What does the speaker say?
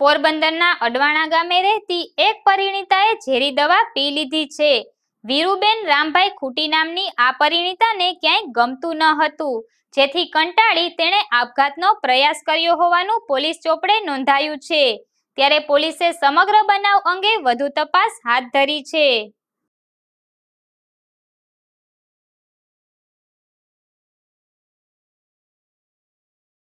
પોરબંદરના અડવાણા ગામે રહેતી એક પરિણીતાએ ઝેરી દવા પી લીધી છે વીરુબેન રામભાઈ ખૂટી નામની આ પરિણીતાને ક્યાંય ગમતું ન હતું જેથી કંટાળી તેણે આપઘાતનો પ્રયાસ કર્યો હોવાનું પોલીસ ચોપડે નોંધાયું છે ત્યારે પોલીસે સમગ્ર બનાવ અંગે વધુ તપાસ હાથ ધરી છે